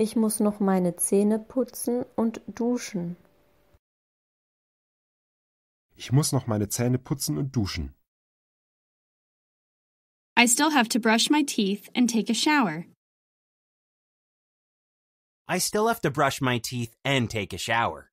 Ich muss noch meine Zähne putzen und duschen. Ich muss noch meine Zähne putzen und duschen. I still have to brush my teeth and take a shower. I still have to brush my teeth and take a shower.